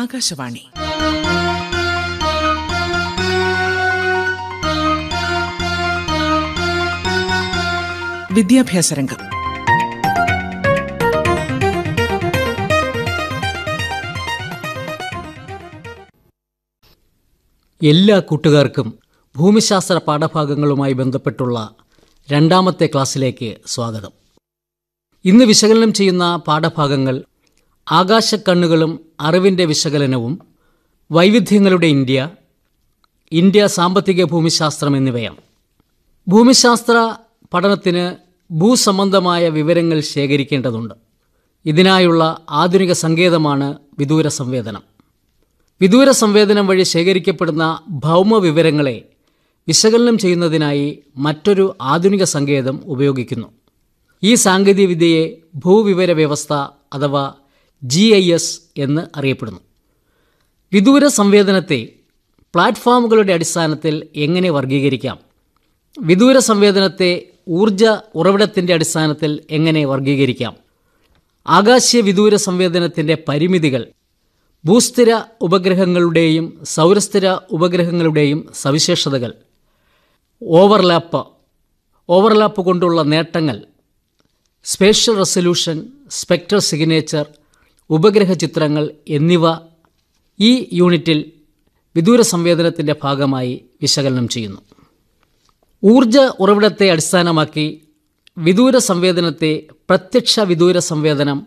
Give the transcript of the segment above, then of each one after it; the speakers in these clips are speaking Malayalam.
ആകാശവാണി വിദ്യാഭ്യാസ രംഗം എല്ലാ കൂട്ടുകാർക്കും ഭൂമിശാസ്ത്ര പാഠഭാഗങ്ങളുമായി ബന്ധപ്പെട്ടുള്ള രണ്ടാമത്തെ ക്ലാസ്സിലേക്ക് സ്വാഗതം ഇന്ന് വിശകലനം ചെയ്യുന്ന പാഠഭാഗങ്ങൾ ആകാശക്കണ്ണുകളും അറിവിൻ്റെ വിശകലനവും വൈവിധ്യങ്ങളുടെ ഇന്ത്യ ഇന്ത്യ സാമ്പത്തിക ഭൂമിശാസ്ത്രം എന്നിവയാണ് ഭൂമിശാസ്ത്ര പഠനത്തിന് ഭൂസംബന്ധമായ വിവരങ്ങൾ ശേഖരിക്കേണ്ടതുണ്ട് ഇതിനായുള്ള ആധുനിക സങ്കേതമാണ് വിദൂര സംവേദനം വിദൂര സംവേദനം വഴി ശേഖരിക്കപ്പെടുന്ന ഭൗമ വിവരങ്ങളെ വിശകലനം ചെയ്യുന്നതിനായി മറ്റൊരു ആധുനിക സങ്കേതം ഉപയോഗിക്കുന്നു ഈ സാങ്കേതികവിദ്യയെ ഭൂവിവര വ്യവസ്ഥ അഥവാ ജി ഐ എസ് എന്ന് അറിയപ്പെടുന്നു വിദൂര സംവേദനത്തെ പ്ലാറ്റ്ഫോമുകളുടെ അടിസ്ഥാനത്തിൽ എങ്ങനെ വർഗീകരിക്കാം വിദൂര സംവേദനത്തെ ഊർജ ഉറവിടത്തിൻ്റെ അടിസ്ഥാനത്തിൽ എങ്ങനെ വർഗീകരിക്കാം ആകാശ വിദൂര സംവേദനത്തിൻ്റെ പരിമിതികൾ ഭൂസ്ഥിര ഉപഗ്രഹങ്ങളുടെയും സൗരസ്ഥിര ഉപഗ്രഹങ്ങളുടെയും സവിശേഷതകൾ ഓവർലാപ്പ് ഓവർലാപ്പ് കൊണ്ടുള്ള നേട്ടങ്ങൾ സ്പേഷ്യൽ റെസൊല്യൂഷൻ സ്പെക്ട്രൽ സിഗ്നേച്ചർ ഉപഗ്രഹ ചിത്രങ്ങൾ എന്നിവ ഈ യൂണിറ്റിൽ വിദൂര സംവേദനത്തിൻ്റെ ഭാഗമായി വിശകലനം ചെയ്യുന്നു ഊർജ ഉറവിടത്തെ അടിസ്ഥാനമാക്കി വിദൂര സംവേദനത്തെ പ്രത്യക്ഷ വിദൂര സംവേദനം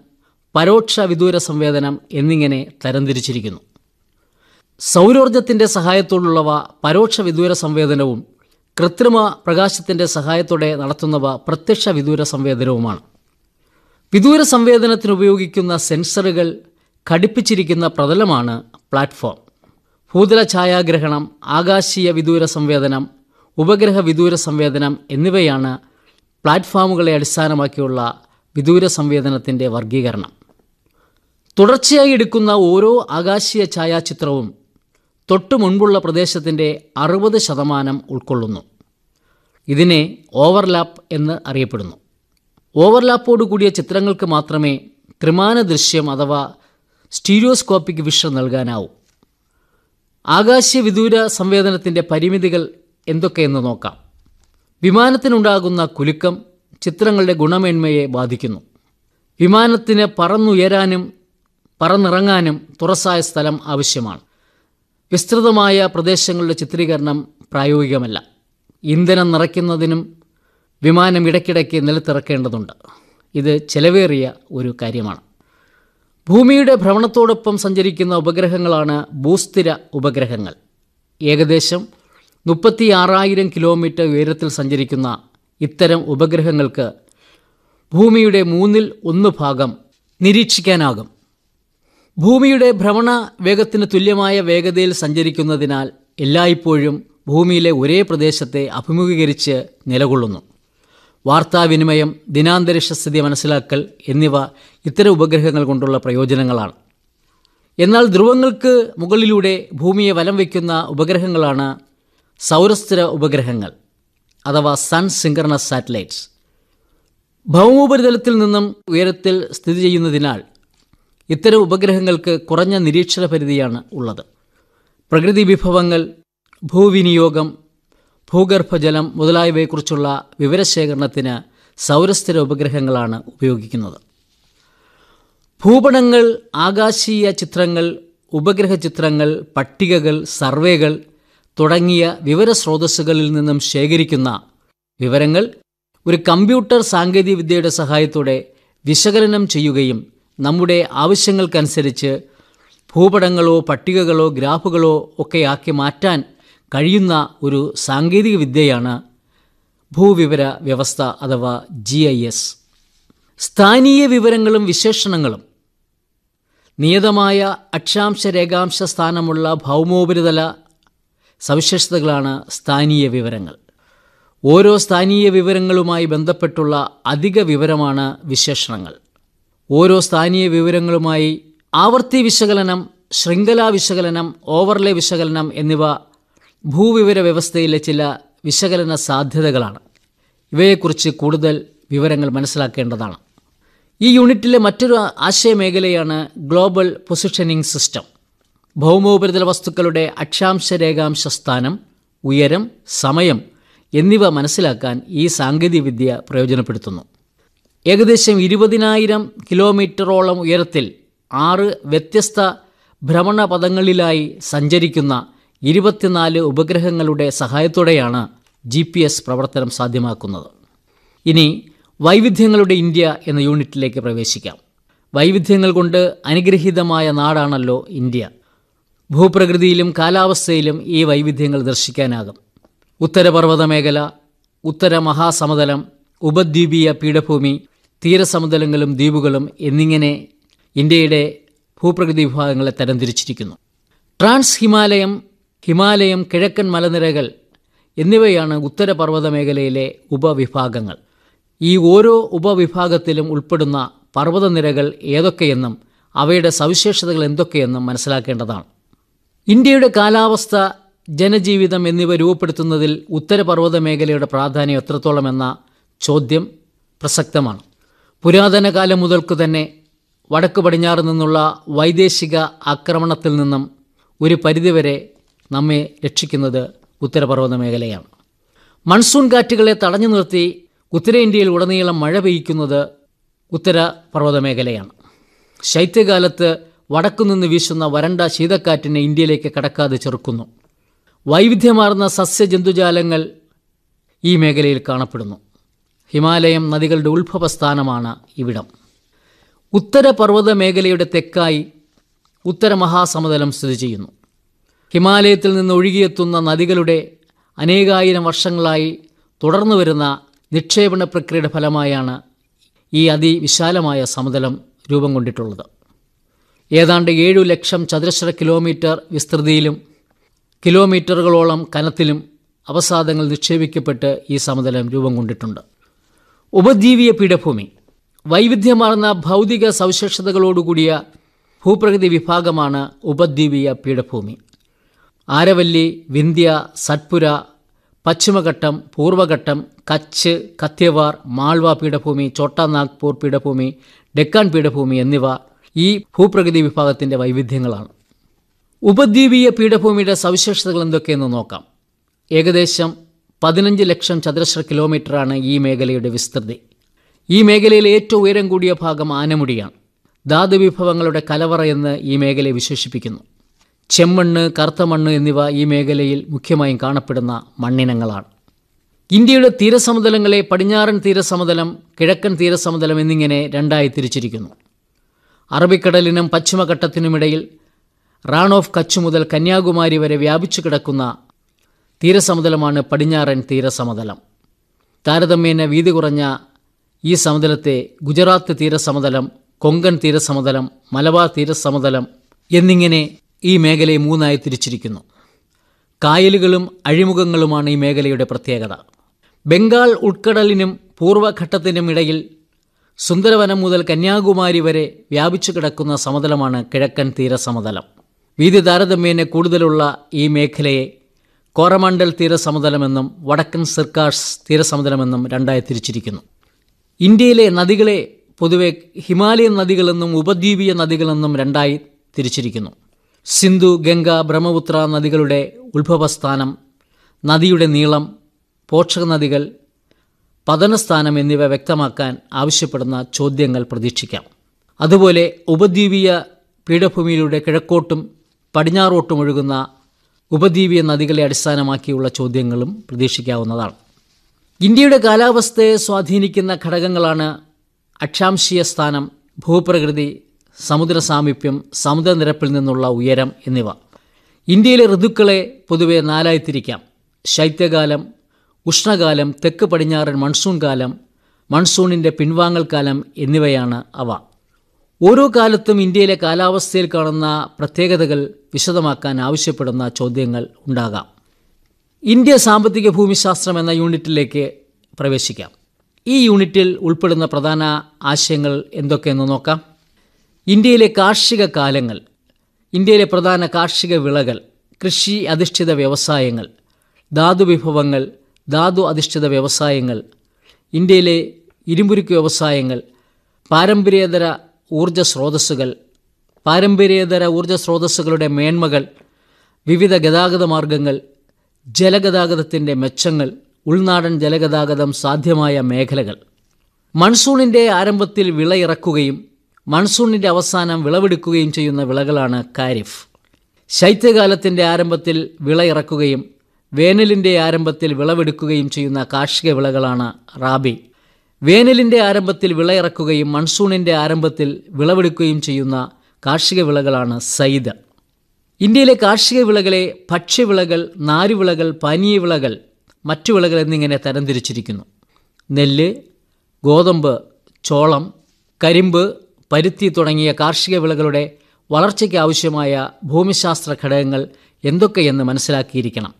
പരോക്ഷ വിദൂര സംവേദനം എന്നിങ്ങനെ തരംതിരിച്ചിരിക്കുന്നു സൗരോർജത്തിൻ്റെ സഹായത്തോടുള്ളവ പരോക്ഷ വിദൂര സംവേദനവും കൃത്രിമ പ്രകാശത്തിൻ്റെ സഹായത്തോടെ നടത്തുന്നവ പ്രത്യക്ഷ വിദൂര സംവേദനവുമാണ് വിദൂര സംവേദനത്തിന് ഉപയോഗിക്കുന്ന സെൻസറുകൾ ഘടിപ്പിച്ചിരിക്കുന്ന പ്രതലമാണ് പ്ലാറ്റ്ഫോം ഭൂതല ഛായാഗ്രഹണം ആകാശീയ വിദൂര സംവേദനം ഉപഗ്രഹ വിദൂര സംവേദനം എന്നിവയാണ് പ്ലാറ്റ്ഫോമുകളെ അടിസ്ഥാനമാക്കിയുള്ള വിദൂര സംവേദനത്തിൻ്റെ വർഗീകരണം തുടർച്ചയായി എടുക്കുന്ന ഓരോ ആകാശീയ ഛായാചിത്രവും തൊട്ടു മുൻപുള്ള പ്രദേശത്തിൻ്റെ അറുപത് ശതമാനം ഉൾക്കൊള്ളുന്നു ഇതിനെ ഓവർലാപ്പ് എന്ന് അറിയപ്പെടുന്നു ഓവർലാപ്പോടുകൂടിയ കൂടിയ ചിത്രങ്ങൾക്ക് മാത്രമേ ത്രിമാന ദൃശ്യം അഥവാ സ്റ്റീരിയോസ്കോപ്പിക് വിഷൻ നൽകാനാവൂ ആകാശവിദൂര വിദൂര സംവേദനത്തിൻ്റെ പരിമിതികൾ എന്തൊക്കെയെന്ന് നോക്കാം വിമാനത്തിനുണ്ടാകുന്ന കുലുക്കം ചിത്രങ്ങളുടെ ഗുണമേന്മയെ ബാധിക്കുന്നു വിമാനത്തിന് പറന്നുയരാനും പറന്നിറങ്ങാനും തുറസായ സ്ഥലം ആവശ്യമാണ് വിസ്തൃതമായ പ്രദേശങ്ങളുടെ ചിത്രീകരണം പ്രായോഗികമല്ല ഇന്ധനം നിറയ്ക്കുന്നതിനും വിമാനം ഇടയ്ക്കിടയ്ക്ക് നിലത്തിറക്കേണ്ടതുണ്ട് ഇത് ചെലവേറിയ ഒരു കാര്യമാണ് ഭൂമിയുടെ ഭ്രമണത്തോടൊപ്പം സഞ്ചരിക്കുന്ന ഉപഗ്രഹങ്ങളാണ് ഭൂസ്ഥിര ഉപഗ്രഹങ്ങൾ ഏകദേശം മുപ്പത്തി ആറായിരം കിലോമീറ്റർ ഉയരത്തിൽ സഞ്ചരിക്കുന്ന ഇത്തരം ഉപഗ്രഹങ്ങൾക്ക് ഭൂമിയുടെ മൂന്നിൽ ഒന്ന് ഭാഗം നിരീക്ഷിക്കാനാകും ഭൂമിയുടെ ഭ്രമണ വേഗത്തിന് തുല്യമായ വേഗതയിൽ സഞ്ചരിക്കുന്നതിനാൽ എല്ലായ്പ്പോഴും ഭൂമിയിലെ ഒരേ പ്രദേശത്തെ അഭിമുഖീകരിച്ച് നിലകൊള്ളുന്നു വാർത്താവിനിമയം ദിനാന്തരീക്ഷ സ്ഥിതി മനസ്സിലാക്കൽ എന്നിവ ഇത്തരം ഉപഗ്രഹങ്ങൾ കൊണ്ടുള്ള പ്രയോജനങ്ങളാണ് എന്നാൽ ധ്രുവങ്ങൾക്ക് മുകളിലൂടെ ഭൂമിയെ വലം വയ്ക്കുന്ന ഉപഗ്രഹങ്ങളാണ് സൗരസ്ഥിര ഉപഗ്രഹങ്ങൾ അഥവാ സൺ സിങ്കർണസ് സാറ്റലൈറ്റ്സ് ഭൗമോപരിതലത്തിൽ നിന്നും ഉയരത്തിൽ സ്ഥിതി ചെയ്യുന്നതിനാൽ ഇത്തരം ഉപഗ്രഹങ്ങൾക്ക് കുറഞ്ഞ നിരീക്ഷണ പരിധിയാണ് ഉള്ളത് പ്രകൃതി വിഭവങ്ങൾ ഭൂവിനിയോഗം ഭൂഗർഭജലം മുതലായവയെക്കുറിച്ചുള്ള വിവരശേഖരണത്തിന് സൗരസ്ഥിര ഉപഗ്രഹങ്ങളാണ് ഉപയോഗിക്കുന്നത് ഭൂപടങ്ങൾ ആകാശീയ ചിത്രങ്ങൾ ഉപഗ്രഹ ചിത്രങ്ങൾ പട്ടികകൾ സർവേകൾ തുടങ്ങിയ വിവര സ്രോതസ്സുകളിൽ നിന്നും ശേഖരിക്കുന്ന വിവരങ്ങൾ ഒരു കമ്പ്യൂട്ടർ സാങ്കേതികവിദ്യയുടെ സഹായത്തോടെ വിശകലനം ചെയ്യുകയും നമ്മുടെ ആവശ്യങ്ങൾക്കനുസരിച്ച് ഭൂപടങ്ങളോ പട്ടികകളോ ഗ്രാഫുകളോ ഒക്കെ ആക്കി മാറ്റാൻ കഴിയുന്ന ഒരു സാങ്കേതിക വിദ്യയാണ് ഭൂവിവര വ്യവസ്ഥ അഥവാ ജി ഐ എസ് സ്ഥാനീയ വിവരങ്ങളും വിശേഷണങ്ങളും നിയതമായ അക്ഷാംശ രേഖാംശ സ്ഥാനമുള്ള ഭൗമോപരിതല സവിശേഷതകളാണ് സ്ഥാനീയ വിവരങ്ങൾ ഓരോ സ്ഥാനീയ വിവരങ്ങളുമായി ബന്ധപ്പെട്ടുള്ള അധിക വിവരമാണ് വിശേഷണങ്ങൾ ഓരോ സ്ഥാനീയ വിവരങ്ങളുമായി ആവർത്തി വിശകലനം ശൃംഖലാ വിശകലനം ഓവർലേ വിശകലനം എന്നിവ ഭൂവിവര വ്യവസ്ഥയിലെ ചില വിശകലന സാധ്യതകളാണ് ഇവയെക്കുറിച്ച് കൂടുതൽ വിവരങ്ങൾ മനസ്സിലാക്കേണ്ടതാണ് ഈ യൂണിറ്റിലെ മറ്റൊരു ആശയമേഖലയാണ് ഗ്ലോബൽ പൊസിഷനിംഗ് സിസ്റ്റം ഭൗമോപരിതല വസ്തുക്കളുടെ അക്ഷാംശ രേഖാംശ സ്ഥാനം ഉയരം സമയം എന്നിവ മനസ്സിലാക്കാൻ ഈ സാങ്കേതികവിദ്യ പ്രയോജനപ്പെടുത്തുന്നു ഏകദേശം ഇരുപതിനായിരം കിലോമീറ്ററോളം ഉയരത്തിൽ ആറ് വ്യത്യസ്ത ഭ്രമണപഥങ്ങളിലായി സഞ്ചരിക്കുന്ന ഇരുപത്തിനാല് ഉപഗ്രഹങ്ങളുടെ സഹായത്തോടെയാണ് ജി പി എസ് പ്രവർത്തനം സാധ്യമാക്കുന്നത് ഇനി വൈവിധ്യങ്ങളുടെ ഇന്ത്യ എന്ന യൂണിറ്റിലേക്ക് പ്രവേശിക്കാം വൈവിധ്യങ്ങൾ കൊണ്ട് അനുഗ്രഹീതമായ നാടാണല്ലോ ഇന്ത്യ ഭൂപ്രകൃതിയിലും കാലാവസ്ഥയിലും ഈ വൈവിധ്യങ്ങൾ ദർശിക്കാനാകും ഉത്തരപർവ്വത മേഖല ഉത്തര മഹാസമതലം ഉപദ്വീപീയ പീഠഭൂമി തീരസമതലങ്ങളും ദ്വീപുകളും എന്നിങ്ങനെ ഇന്ത്യയുടെ ഭൂപ്രകൃതി വിഭാഗങ്ങളെ തരംതിരിച്ചിരിക്കുന്നു ട്രാൻസ് ഹിമാലയം ഹിമാലയം കിഴക്കൻ മലനിരകൾ എന്നിവയാണ് ഉത്തരപർവ്വത മേഖലയിലെ ഉപവിഭാഗങ്ങൾ ഈ ഓരോ ഉപവിഭാഗത്തിലും ഉൾപ്പെടുന്ന പർവ്വതനിരകൾ ഏതൊക്കെയെന്നും അവയുടെ സവിശേഷതകൾ എന്തൊക്കെയെന്നും മനസ്സിലാക്കേണ്ടതാണ് ഇന്ത്യയുടെ കാലാവസ്ഥ ജനജീവിതം എന്നിവ രൂപപ്പെടുത്തുന്നതിൽ ഉത്തരപർവ്വത മേഖലയുടെ പ്രാധാന്യം എത്രത്തോളമെന്ന ചോദ്യം പ്രസക്തമാണ് പുരാതന കാലം മുതൽക്ക് തന്നെ വടക്ക് പടിഞ്ഞാറ് നിന്നുള്ള വൈദേശിക ആക്രമണത്തിൽ നിന്നും ഒരു പരിധിവരെ നമ്മെ രക്ഷിക്കുന്നത് ഉത്തരപർവ്വത മേഖലയാണ് മൺസൂൺ കാറ്റുകളെ തടഞ്ഞു നിർത്തി ഉത്തരേന്ത്യയിൽ ഉടനീളം മഴ പെയ്യ്ക്കുന്നത് ഉത്തരപർവ്വത മേഖലയാണ് ശൈത്യകാലത്ത് വടക്കുനിന്ന് വീശുന്ന വരണ്ട ശീതക്കാറ്റിനെ ഇന്ത്യയിലേക്ക് കടക്കാതെ ചെറുക്കുന്നു വൈവിധ്യമാർന്ന സസ്യജന്തുജാലങ്ങൾ ഈ മേഖലയിൽ കാണപ്പെടുന്നു ഹിമാലയം നദികളുടെ ഉത്ഭവസ്ഥാനമാണ് ഇവിടം ഉത്തരപർവ്വത മേഖലയുടെ തെക്കായി ഉത്തര സ്ഥിതി ചെയ്യുന്നു ഹിമാലയത്തിൽ നിന്ന് ഒഴുകിയെത്തുന്ന നദികളുടെ അനേകായിരം വർഷങ്ങളായി തുടർന്നു വരുന്ന നിക്ഷേപണ പ്രക്രിയയുടെ ഫലമായാണ് ഈ അതിവിശാലമായ സമതലം രൂപം കൊണ്ടിട്ടുള്ളത് ഏതാണ്ട് ഏഴു ലക്ഷം ചതുരശ്ര കിലോമീറ്റർ വിസ്തൃതിയിലും കിലോമീറ്ററുകളോളം കനത്തിലും അവസാദങ്ങൾ നിക്ഷേപിക്കപ്പെട്ട് ഈ സമതലം രൂപം കൊണ്ടിട്ടുണ്ട് ഉപജീവിയ പീഠഭൂമി വൈവിധ്യമാർന്ന ഭൗതിക സവിശേഷതകളോടുകൂടിയ ഭൂപ്രകൃതി വിഭാഗമാണ് ഉപദ്വീപീയ പീഠഭൂമി ആരവല്ലി വിന്ധ്യ സത്പുര പശ്ചിമഘട്ടം പൂർവഘട്ടം കച്ച് കത്യവാർ മാൾവ പീഠഭൂമി ചോട്ടാ നാഗ്പൂർ പീഠഭൂമി ഡെക്കാൻ പീഠഭൂമി എന്നിവ ഈ ഭൂപ്രകൃതി വിഭാഗത്തിൻ്റെ വൈവിധ്യങ്ങളാണ് ഉപദ്വീപീയ പീഠഭൂമിയുടെ സവിശേഷതകൾ എന്തൊക്കെയെന്ന് നോക്കാം ഏകദേശം പതിനഞ്ച് ലക്ഷം ചതുരശ്ര കിലോമീറ്ററാണ് ഈ മേഖലയുടെ വിസ്തൃതി ഈ മേഖലയിൽ ഏറ്റവും ഉയരം കൂടിയ ഭാഗം ആനമുടിയാണ് ധാതു വിഭവങ്ങളുടെ കലവറ എന്ന് ഈ മേഖലയെ വിശേഷിപ്പിക്കുന്നു ചെമ്മണ്ണ് കറുത്ത മണ്ണ് എന്നിവ ഈ മേഖലയിൽ മുഖ്യമായും കാണപ്പെടുന്ന മണ്ണിനങ്ങളാണ് ഇന്ത്യയുടെ തീരസമതലങ്ങളെ പടിഞ്ഞാറൻ തീരസമതലം കിഴക്കൻ തീരസമതലം എന്നിങ്ങനെ രണ്ടായി തിരിച്ചിരിക്കുന്നു അറബിക്കടലിനും പശ്ചിമഘട്ടത്തിനുമിടയിൽ റാൺ ഓഫ് കച്ച് മുതൽ കന്യാകുമാരി വരെ വ്യാപിച്ചു കിടക്കുന്ന തീരസമതലമാണ് പടിഞ്ഞാറൻ തീരസമതലം താരതമ്യേന വീതി കുറഞ്ഞ ഈ സമതലത്തെ ഗുജറാത്ത് തീരസമതലം കൊങ്കൺ തീരസമതലം മലബാർ തീരസമതലം എന്നിങ്ങനെ ഈ മേഖലയെ മൂന്നായി തിരിച്ചിരിക്കുന്നു കായലുകളും അഴിമുഖങ്ങളുമാണ് ഈ മേഖലയുടെ പ്രത്യേകത ബംഗാൾ ഉൾക്കടലിനും പൂർവ്വഘട്ടത്തിനും ഇടയിൽ സുന്ദരവനം മുതൽ കന്യാകുമാരി വരെ വ്യാപിച്ചു കിടക്കുന്ന സമതലമാണ് കിഴക്കൻ തീരസമതലം വീതി താരതമ്യേന കൂടുതലുള്ള ഈ മേഖലയെ കോറമണ്ഡൽ തീരസമതലമെന്നും വടക്കൻ സിർക്കാഷ് തീരസമതലമെന്നും രണ്ടായി തിരിച്ചിരിക്കുന്നു ഇന്ത്യയിലെ നദികളെ പൊതുവെ ഹിമാലയൻ നദികളെന്നും ഉപദ്വീപീയ നദികളെന്നും രണ്ടായി തിരിച്ചിരിക്കുന്നു സിന്ധു ഗംഗ ബ്രഹ്മപുത്ര നദികളുടെ ഉത്ഭവസ്ഥാനം നദിയുടെ നീളം പോഷക നദികൾ പതനസ്ഥാനം എന്നിവ വ്യക്തമാക്കാൻ ആവശ്യപ്പെടുന്ന ചോദ്യങ്ങൾ പ്രതീക്ഷിക്കാം അതുപോലെ ഉപദ്വീപീയ പീഠഭൂമിയിലൂടെ കിഴക്കോട്ടും പടിഞ്ഞാറോട്ടും ഒഴുകുന്ന ഉപദ്വീപീയ നദികളെ അടിസ്ഥാനമാക്കിയുള്ള ചോദ്യങ്ങളും പ്രതീക്ഷിക്കാവുന്നതാണ് ഇന്ത്യയുടെ കാലാവസ്ഥയെ സ്വാധീനിക്കുന്ന ഘടകങ്ങളാണ് അക്ഷാംശീയ സ്ഥാനം ഭൂപ്രകൃതി സമുദ്ര സാമീപ്യം സമുദ്രനിരപ്പിൽ നിന്നുള്ള ഉയരം എന്നിവ ഇന്ത്യയിലെ ഋതുക്കളെ പൊതുവെ നാലായി തിരിക്കാം ശൈത്യകാലം ഉഷ്ണകാലം തെക്ക് പടിഞ്ഞാറൻ മൺസൂൺ കാലം മൺസൂണിൻ്റെ പിൻവാങ്ങൽ കാലം എന്നിവയാണ് അവ ഓരോ കാലത്തും ഇന്ത്യയിലെ കാലാവസ്ഥയിൽ കാണുന്ന പ്രത്യേകതകൾ വിശദമാക്കാൻ ആവശ്യപ്പെടുന്ന ചോദ്യങ്ങൾ ഉണ്ടാകാം ഇന്ത്യ സാമ്പത്തിക ഭൂമിശാസ്ത്രം എന്ന യൂണിറ്റിലേക്ക് പ്രവേശിക്കാം ഈ യൂണിറ്റിൽ ഉൾപ്പെടുന്ന പ്രധാന ആശയങ്ങൾ എന്തൊക്കെയെന്ന് നോക്കാം ഇന്ത്യയിലെ കാർഷിക കാലങ്ങൾ ഇന്ത്യയിലെ പ്രധാന കാർഷിക വിളകൾ കൃഷി അധിഷ്ഠിത വ്യവസായങ്ങൾ ധാതു വിഭവങ്ങൾ ധാതു അധിഷ്ഠിത വ്യവസായങ്ങൾ ഇന്ത്യയിലെ ഇരുമ്പുരുക്ക് വ്യവസായങ്ങൾ പാരമ്പര്യേതര ഊർജ സ്രോതസ്സുകൾ പാരമ്പര്യേതര ഊർജ സ്രോതസ്സുകളുടെ മേന്മകൾ വിവിധ ഗതാഗത മാർഗങ്ങൾ ജലഗതാഗതത്തിൻ്റെ മെച്ചങ്ങൾ ഉൾനാടൻ ജലഗതാഗതം സാധ്യമായ മേഖലകൾ മൺസൂണിൻ്റെ ആരംഭത്തിൽ വിളയിറക്കുകയും മൺസൂണിന്റെ അവസാനം വിളവെടുക്കുകയും ചെയ്യുന്ന വിളകളാണ് കാരിഫ് ശൈത്യകാലത്തിന്റെ ആരംഭത്തിൽ വിള ഇറക്കുകയും വേനലിന്റെ ആരംഭത്തിൽ വിളവെടുക്കുകയും ചെയ്യുന്ന കാർഷിക വിളകളാണ് റാബി വേനലിന്റെ ആരംഭത്തിൽ വിള ഇറക്കുകയും മൺസൂണിന്റെ ആരംഭത്തിൽ വിളവെടുക്കുകയും ചെയ്യുന്ന കാർഷിക വിളകളാണ് സൈദ് ഇന്ത്യയിലെ കാർഷിക വിളകളെ ഭക്ഷ്യവിളകൾ നാരുവിളകൾ പാനീയ വിളകൾ മറ്റു വിളകൾ എന്നിങ്ങനെ തരംതിരിച്ചിരിക്കുന്നു നെല്ല് ഗോതമ്പ് ചോളം കരിമ്പ് പരുത്തി തുടങ്ങിയ കാർഷിക വിളകളുടെ വളർച്ചയ്ക്ക് ആവശ്യമായ ഭൂമിശാസ്ത്ര ഘടകങ്ങൾ എന്തൊക്കെയെന്ന് മനസ്സിലാക്കിയിരിക്കണം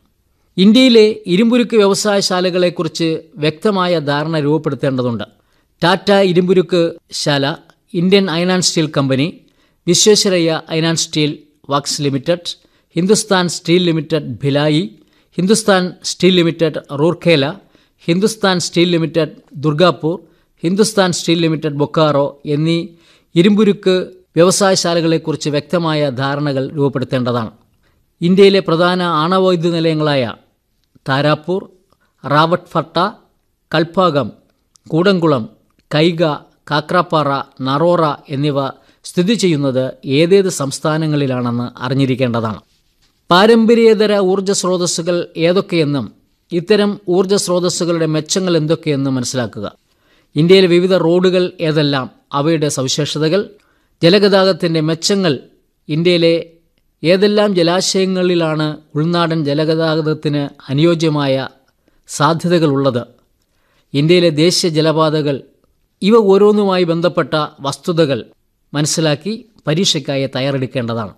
ഇന്ത്യയിലെ ഇരുമ്പുരുക്ക് വ്യവസായശാലകളെക്കുറിച്ച് വ്യക്തമായ ധാരണ രൂപപ്പെടുത്തേണ്ടതുണ്ട് ടാറ്റ ഇരുമ്പുരുക്ക് ശാല Indian iron and steel company Visvesvaraya iron and steel works limited Hindustan steel limited Bhilai Hindustan steel limited Rourkela Hindustan steel limited Durgapur Hindustan steel limited Bokaro എന്നീ ഇരുമ്പുരുക്ക് വ്യവസായശാലകളെക്കുറിച്ച് വ്യക്തമായ ധാരണകൾ രൂപപ്പെടുത്തേണ്ടതാണ് ഇന്ത്യയിലെ പ്രധാന ആണവൈദ്യുത നിലയങ്ങളായ താരാപ്പൂർ റാവട്ട് ഫട്ട കൽപ്പാകം കൂടംകുളം കൈഗ കാക്രാപ്പാറ നറോറ എന്നിവ സ്ഥിതി ചെയ്യുന്നത് ഏതേത് സംസ്ഥാനങ്ങളിലാണെന്ന് അറിഞ്ഞിരിക്കേണ്ടതാണ് പാരമ്പര്യേതര ഊർജ്ജ സ്രോതസ്സുകൾ ഏതൊക്കെയെന്നും ഇത്തരം ഊർജ്ജ സ്രോതസ്സുകളുടെ മെച്ചങ്ങൾ എന്തൊക്കെയെന്നും മനസ്സിലാക്കുക ഇന്ത്യയിലെ വിവിധ റോഡുകൾ ഏതെല്ലാം അവയുടെ സവിശേഷതകൾ ജലഗതാഗതത്തിൻ്റെ മെച്ചങ്ങൾ ഇന്ത്യയിലെ ഏതെല്ലാം ജലാശയങ്ങളിലാണ് ഉൾനാടൻ ജലഗതാഗതത്തിന് അനുയോജ്യമായ സാധ്യതകളുള്ളത് ഇന്ത്യയിലെ ദേശീയ ജലപാതകൾ ഇവ ഓരോന്നുമായി ബന്ധപ്പെട്ട വസ്തുതകൾ മനസ്സിലാക്കി പരീക്ഷയ്ക്കായി തയ്യാറെടുക്കേണ്ടതാണ്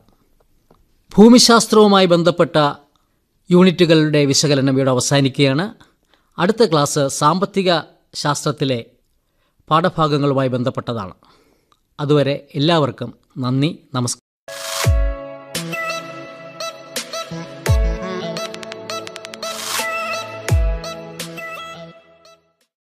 ഭൂമിശാസ്ത്രവുമായി ബന്ധപ്പെട്ട യൂണിറ്റുകളുടെ വിശകലനം ഇവിടെ അവസാനിക്കുകയാണ് അടുത്ത ക്ലാസ് സാമ്പത്തിക ശാസ്ത്രത്തിലെ പാഠഭാഗങ്ങളുമായി ബന്ധപ്പെട്ടതാണ് അതുവരെ എല്ലാവർക്കും നന്ദി നമസ്കാരം